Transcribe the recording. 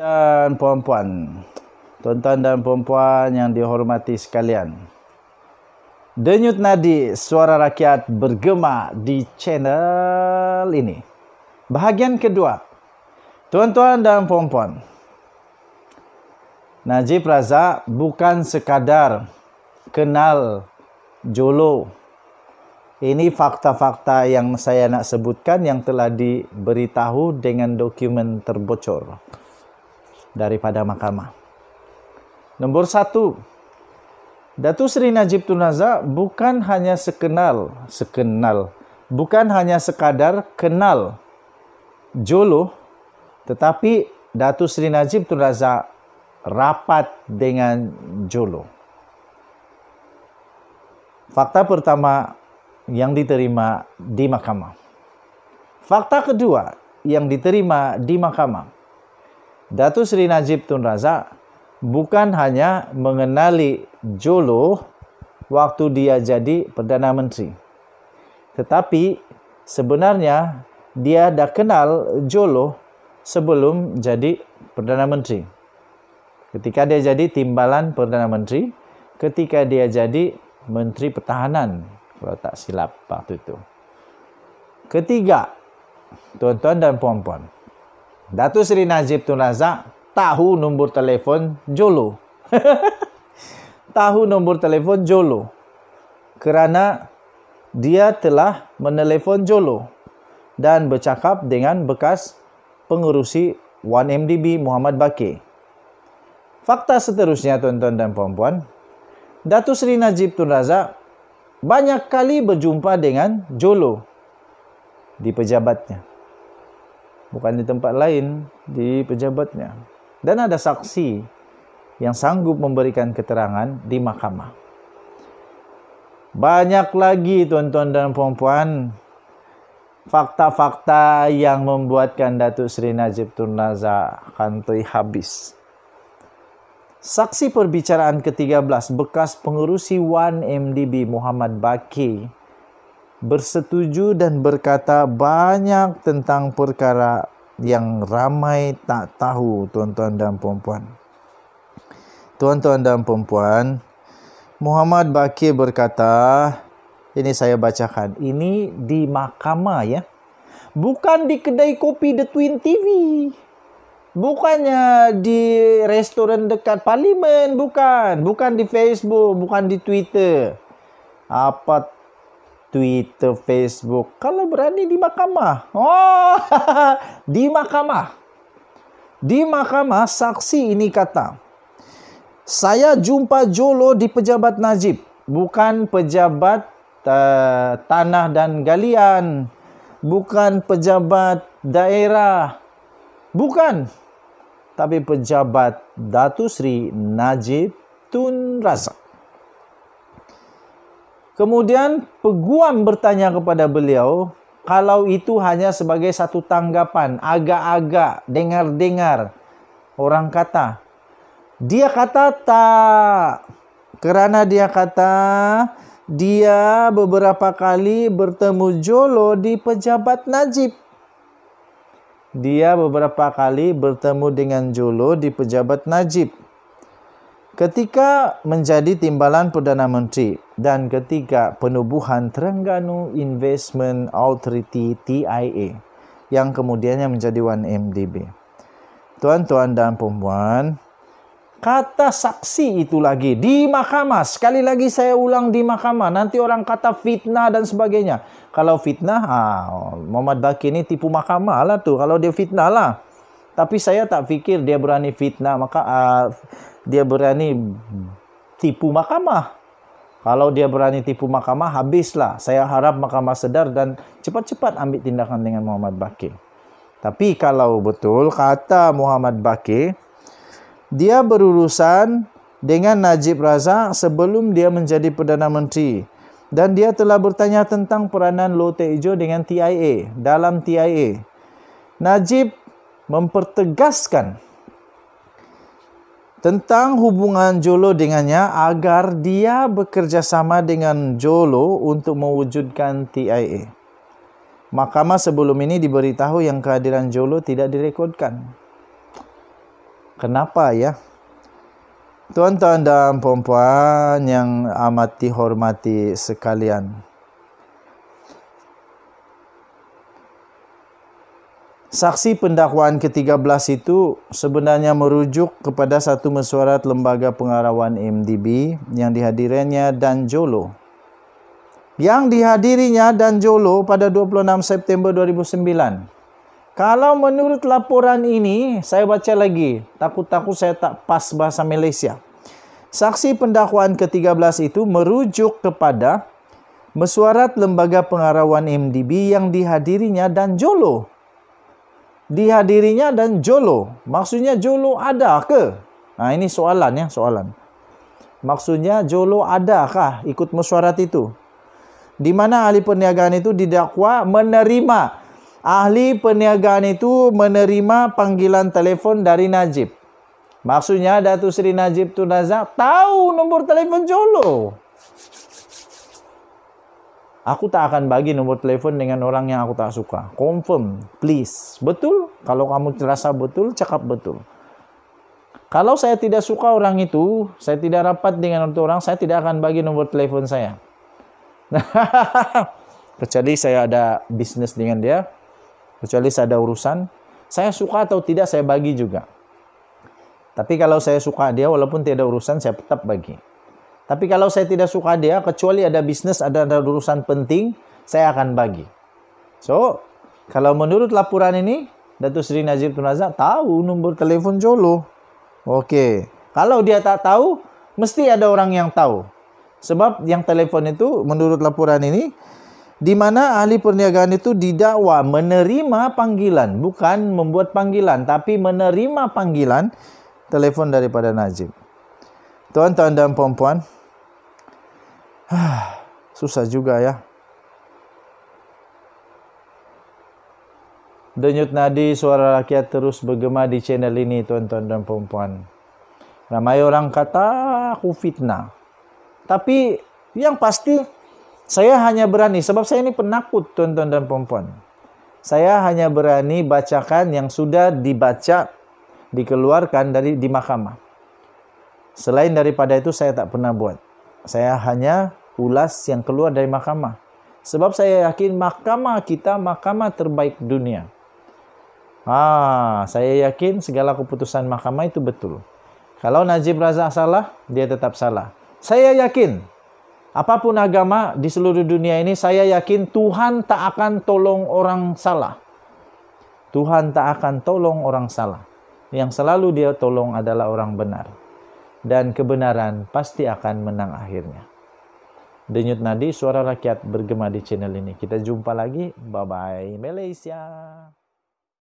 dan puan-puan, tuan-tuan dan puan-puan yang dihormati sekalian. Denyut nadi suara rakyat bergema di channel ini. Bahagian kedua. Tuan-tuan dan puan-puan. Najib Razak bukan sekadar kenal Jolo. Ini fakta-fakta yang saya nak sebutkan yang telah diberitahu dengan dokumen terbocor daripada mahkamah. Nomor satu, Datu Sri Najib Tunaza bukan hanya sekenal, sekenal, bukan hanya sekadar kenal Jolo, tetapi Datu Sri Najib Tunaza rapat dengan Jolo. Fakta pertama yang diterima di mahkamah. Fakta kedua yang diterima di mahkamah Datu Sri Najib Tun Razak bukan hanya mengenali Jolo waktu dia jadi Perdana Menteri. Tetapi sebenarnya dia dah kenal Jolo sebelum jadi Perdana Menteri. Ketika dia jadi timbalan Perdana Menteri, ketika dia jadi Menteri Pertahanan kalau tak silap waktu itu. Ketiga, tuan-tuan dan puan-puan Datu Sri Najib Tun Razak tahu nombor telefon Jolo. tahu nombor telefon Jolo. Kerana dia telah menelepon Jolo dan bercakap dengan bekas pengurusi 1MDB Muhammad Baki. Fakta seterusnya tuan-tuan dan puan-puan, Datu Sri Najib Tun Razak banyak kali berjumpa dengan Jolo di pejabatnya bukan di tempat lain, di pejabatnya. Dan ada saksi yang sanggup memberikan keterangan di mahkamah. Banyak lagi tuan-tuan dan puan-puan fakta-fakta yang membuatkan Datuk Seri Najib Turnaza kantoi habis. Saksi perbicaraan ke-13 bekas pengurusi 1MDB Muhammad Baki bersetuju dan berkata banyak tentang perkara yang ramai tak tahu tuan-tuan dan puan-puan. Tuan-tuan dan puan-puan, Muhammad Bakir berkata, ini saya bacakan, ini di mahkamah ya. Bukan di kedai kopi The Twin TV. Bukannya di restoran dekat parlimen, bukan. Bukan di Facebook, bukan di Twitter. Apa Twitter, Facebook. Kalau berani di mahkamah. Oh, di mahkamah. Di mahkamah saksi ini kata, saya jumpa Jolo di pejabat Najib, bukan pejabat uh, tanah dan galian, bukan pejabat daerah, bukan, tapi pejabat Datu Sri Najib Tun Razak. Kemudian peguam bertanya kepada beliau, kalau itu hanya sebagai satu tanggapan, agak-agak, dengar-dengar orang kata. Dia kata tak. Kerana dia kata dia beberapa kali bertemu Jolo di pejabat Najib. Dia beberapa kali bertemu dengan Jolo di pejabat Najib. Ketika menjadi timbalan Perdana Menteri dan ketika penubuhan Terengganu Investment Authority TIA yang kemudiannya menjadi 1MDB. Tuan-tuan dan perempuan, kata saksi itu lagi di mahkamah. Sekali lagi saya ulang di mahkamah. Nanti orang kata fitnah dan sebagainya. Kalau fitnah, ah, Muhammad Baki ini tipu mahkamah lah tuh. Kalau dia fitnah lah. tapi saya tak fikir dia berani fitnah maka uh, dia berani tipu mahkamah kalau dia berani tipu mahkamah habislah saya harap mahkamah sedar dan cepat-cepat ambil tindakan dengan Muhammad Bakir tapi kalau betul kata Muhammad Bakir dia berurusan dengan Najib Razak sebelum dia menjadi Perdana Menteri dan dia telah bertanya tentang peranan Lotte Ijo dengan TIA dalam TIA Najib mempertegaskan tentang hubungan Jolo dengannya agar dia bekerjasama dengan Jolo untuk mewujudkan TIA. Mahkamah sebelum ini diberitahu yang kehadiran Jolo tidak direkodkan. Kenapa ya? Tuan-tuan dan puan-puan yang amati hormati sekalian. Saksi pendakwaan ke-13 itu sebenarnya merujuk kepada satu mesyuarat lembaga pengarawan MDB yang dihadirinya Dan Jolo. Yang dihadirinya Dan Jolo pada 26 September 2009. Kalau menurut laporan ini, saya baca lagi, takut-takut saya tak pas bahasa Malaysia. Saksi pendakwaan ke-13 itu merujuk kepada mesyuarat lembaga pengarawan MDB yang dihadirinya Dan Jolo dihadirinya dan jolo. Maksudnya jolo ada ke? Nah ini soalan ya, soalan. Maksudnya jolo adakah ikut mesyuarat itu? Di mana ahli perniagaan itu didakwa menerima. Ahli perniagaan itu menerima panggilan telepon dari Najib. Maksudnya Datu Sri Najib Tunazak tahu nomor telepon Jolo. Aku tak akan bagi nomor telepon dengan orang yang aku tak suka. Confirm, please. Betul? Kalau kamu terasa betul, cakap betul. Kalau saya tidak suka orang itu, saya tidak rapat dengan orang, saya tidak akan bagi nomor telepon saya. kecuali saya ada bisnis dengan dia, kecuali saya ada urusan, saya suka atau tidak saya bagi juga. Tapi kalau saya suka dia walaupun tidak ada urusan saya tetap bagi. Tapi kalau saya tidak suka dia, kecuali ada bisnis, ada, ada urusan penting, saya akan bagi. So, kalau menurut laporan ini, Datu Sri Najib Tun Razak tahu nomor telepon Jolo. Oke. Okay. Kalau dia tak tahu, mesti ada orang yang tahu. Sebab yang telepon itu menurut laporan ini di mana ahli perniagaan itu didakwa menerima panggilan, bukan membuat panggilan, tapi menerima panggilan telepon daripada Najib. Tuan-tuan dan puan-puan, susah juga ya. Denyut nadi suara rakyat terus bergema di channel ini tuan-tuan dan perempuan. Ramai orang kata aku fitnah. Tapi yang pasti saya hanya berani sebab saya ini penakut tuan-tuan dan perempuan. Saya hanya berani bacakan yang sudah dibaca dikeluarkan dari di mahkamah. Selain daripada itu saya tak pernah buat. Saya hanya ulas yang keluar dari mahkamah. Sebab saya yakin mahkamah kita mahkamah terbaik dunia. Ah, saya yakin segala keputusan mahkamah itu betul. Kalau Najib Razak salah, dia tetap salah. Saya yakin apapun agama di seluruh dunia ini, saya yakin Tuhan tak akan tolong orang salah. Tuhan tak akan tolong orang salah. Yang selalu dia tolong adalah orang benar. Dan kebenaran pasti akan menang akhirnya. Denyut Nadi, suara rakyat bergema di channel ini. Kita jumpa lagi. Bye-bye Malaysia.